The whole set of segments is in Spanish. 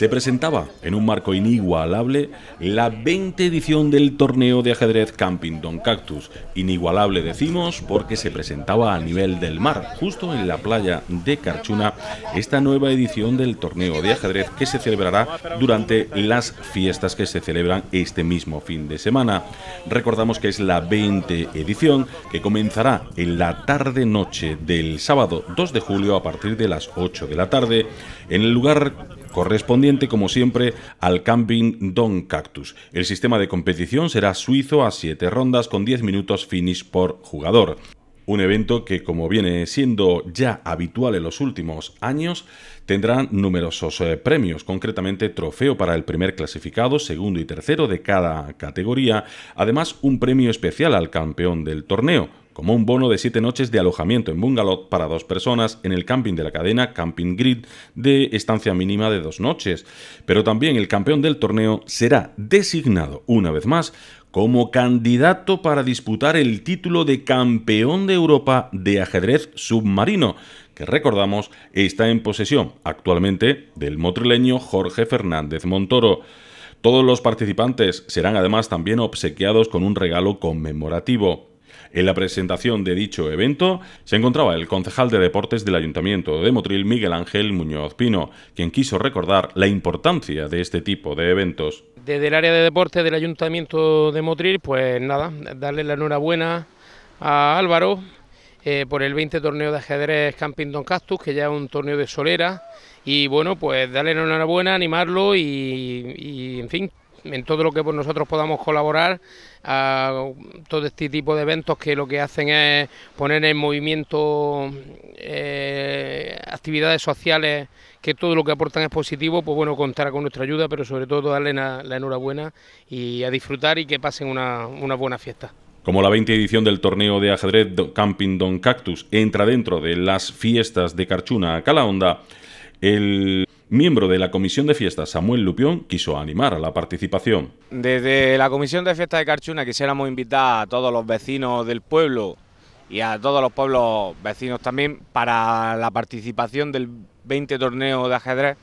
se presentaba en un marco inigualable la 20 edición del torneo de ajedrez Camping Don Cactus. Inigualable decimos porque se presentaba a nivel del mar, justo en la playa de Carchuna, esta nueva edición del torneo de ajedrez que se celebrará durante las fiestas que se celebran este mismo fin de semana. Recordamos que es la 20 edición que comenzará en la tarde-noche del sábado 2 de julio a partir de las 8 de la tarde en el lugar correspondiente como siempre al Camping Don Cactus. El sistema de competición será suizo a 7 rondas con 10 minutos finish por jugador. Un evento que, como viene siendo ya habitual en los últimos años, tendrá numerosos eh, premios, concretamente trofeo para el primer clasificado, segundo y tercero de cada categoría, además un premio especial al campeón del torneo, como un bono de 7 noches de alojamiento en bungalow para dos personas en el camping de la cadena Camping Grid de estancia mínima de dos noches. Pero también el campeón del torneo será designado una vez más como candidato para disputar el título de campeón de Europa de ajedrez submarino, que recordamos está en posesión actualmente del motrileño Jorge Fernández Montoro. Todos los participantes serán además también obsequiados con un regalo conmemorativo. En la presentación de dicho evento se encontraba el concejal de deportes del Ayuntamiento de Motril, Miguel Ángel Muñoz Pino, quien quiso recordar la importancia de este tipo de eventos. Desde el área de deporte del Ayuntamiento de Motril, pues nada, darle la enhorabuena a Álvaro eh, por el 20 torneo de ajedrez Camping Don Cactus, que ya es un torneo de solera. Y bueno, pues darle la enhorabuena, animarlo y, y en fin, en todo lo que pues, nosotros podamos colaborar a todo este tipo de eventos que lo que hacen es poner en movimiento eh, actividades sociales que todo lo que aportan es positivo, pues bueno, contar con nuestra ayuda, pero sobre todo darle la, enhorabuena y a disfrutar y que pasen una, una buena fiesta. Como la 20 edición del torneo de ajedrez Camping Don Cactus entra dentro de las fiestas de Carchuna a Calahonda, el miembro de la Comisión de Fiestas Samuel Lupión quiso animar a la participación. Desde la Comisión de Fiestas de Carchuna quisiéramos invitar a todos los vecinos del pueblo y a todos los pueblos vecinos también para la participación del 20 torneo de ajedrez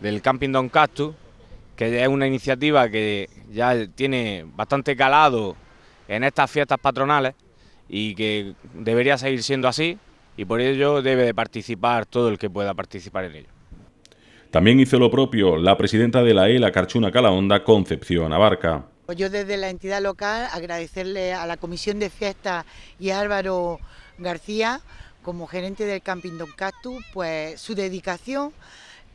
del Camping Don Castus, que es una iniciativa que ya tiene bastante calado en estas fiestas patronales y que debería seguir siendo así y por ello debe de participar todo el que pueda participar en ello. También hizo lo propio la presidenta de la ELA, Carchuna Calahonda, Concepción Abarca. Yo desde la entidad local agradecerle a la Comisión de Fiestas y a Álvaro García, como gerente del Camping Don Cactus, pues su dedicación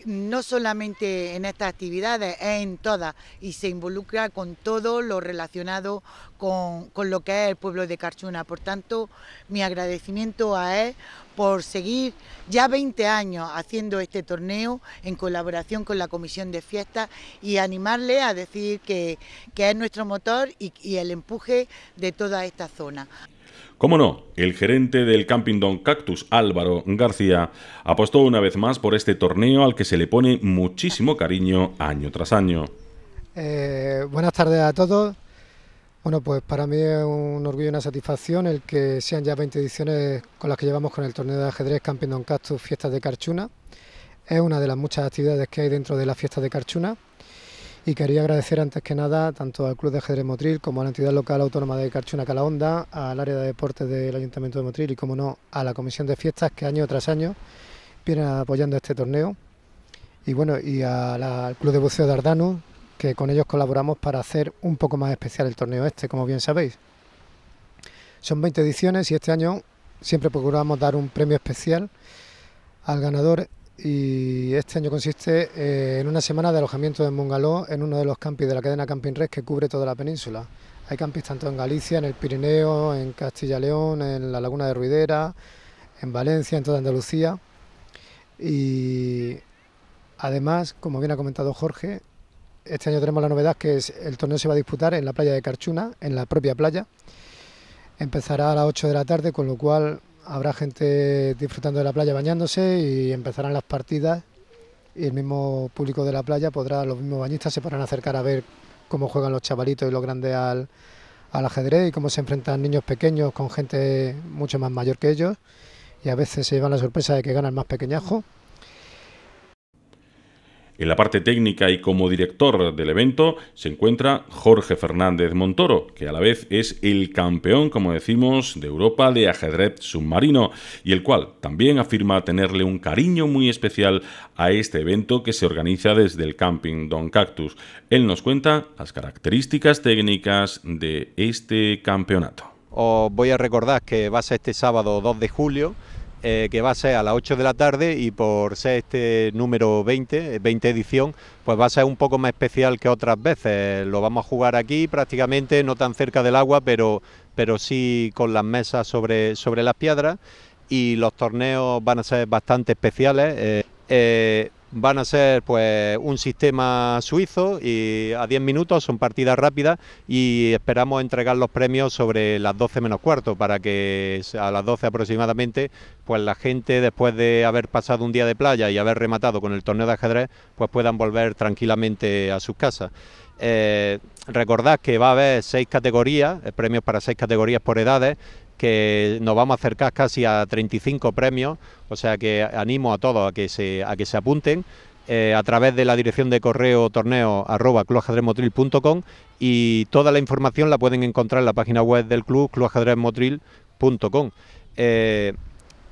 no solamente en estas actividades, es en todas y se involucra con todo lo relacionado con, lo que es el pueblo de Carchuna. Por tanto, mi agradecimiento a él por seguir ya 20 años haciendo este torneo en colaboración con la Comisión de Fiestas y animarle a decir que, es nuestro motor y el empuje de toda esta zona. Cómo no, el gerente del Camping Don Cactus, Álvaro García, apostó una vez más por este torneo al que se le pone muchísimo cariño año tras año. Eh, buenas tardes a todos. Bueno, pues para mí es un orgullo y una satisfacción el que sean ya 20 ediciones con las que llevamos con el torneo de ajedrez Camping Don Cactus Fiestas de Carchuna. Es una de las muchas actividades que hay dentro de las fiestas de Carchuna y quería agradecer antes que nada tanto al Club de Ajedrez Motril como a la entidad local autónoma de Carchuna Calahonda, al área de deportes del Ayuntamiento de Motril y, como no, a la Comisión de Fiestas que año tras año vienen apoyando este torneo. Y bueno, y al Club de Buceo de Ardano, que con ellos colaboramos para hacer un poco más especial el torneo este, como bien sabéis. Son 20 ediciones y este año siempre procuramos dar un premio especial al ganador y este año consiste eh, en una semana de alojamiento en Mongaló en uno de los campings de la cadena Camping que cubre toda la península. Hay campings tanto en Galicia, en el Pirineo, en Castilla León, en la Laguna de Ruidera, en Valencia, en toda Andalucía. Y además, como bien ha comentado Jorge, este año tenemos la novedad que es el torneo se va a disputar en la playa de Carchuna, en la propia playa. Empezará a las 8 de la tarde, con lo cual habrá gente disfrutando de la playa bañándose y empezarán las partidas y el mismo público de la playa podrá, los mismos bañistas se podrán acercar a ver cómo juegan los chavalitos y los grandes al, al ajedrez y cómo se enfrentan niños pequeños con gente mucho más mayor que ellos y a veces se llevan la sorpresa de que ganan más pequeñajos. En la parte técnica y como director del evento se encuentra Jorge Fernández Montoro, que a la vez es el campeón, como decimos, de Europa de ajedrez submarino, y el cual también afirma tenerle un cariño muy especial a este evento que se organiza desde el Camping Don Cactus. Él nos cuenta las características técnicas de este campeonato. Os voy a recordar que va a ser este sábado 2 de julio eh, que va a ser a las 8 de la tarde y por ser este número 20, 20 eh, edición, pues va a ser un poco más especial que otras veces. Lo vamos a jugar aquí prácticamente, no tan cerca del agua, pero, pero sí con las mesas sobre, sobre las piedras y los torneos van a ser bastante especiales. Eh, van a ser pues un sistema suizo y a 10 minutos son partidas rápidas y esperamos entregar los premios sobre las 12 menos cuarto para que a las 12 aproximadamente pues la gente después de haber pasado un día de playa y haber rematado con el torneo de ajedrez pues puedan volver tranquilamente a sus casas. Eh, recordad que va a haber seis categorías, eh, premios para seis categorías por edades que nos vamos a acercar casi a 35 premios, o sea que animo a todos a que se, a que se apunten. Eh, a través de la dirección de correo torneo arroba y toda la información la pueden encontrar en la página web del club clubajadrezmotril.com. Eh,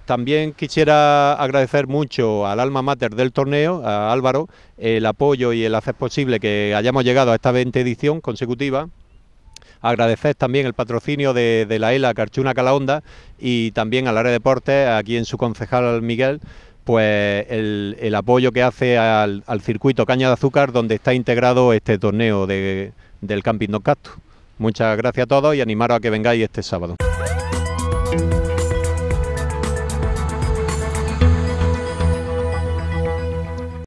también quisiera agradecer mucho al alma mater del torneo, a Álvaro, el apoyo y el hacer posible que hayamos llegado a esta 20 edición consecutiva, Agradecer también el patrocinio de, la ELA Carchuna Calahonda y también al área de deportes, aquí en su concejal Miguel, pues el, apoyo que hace al, circuito Caña de Azúcar donde está integrado este torneo del Camping Don Muchas gracias a todos y animaros a que vengáis este sábado.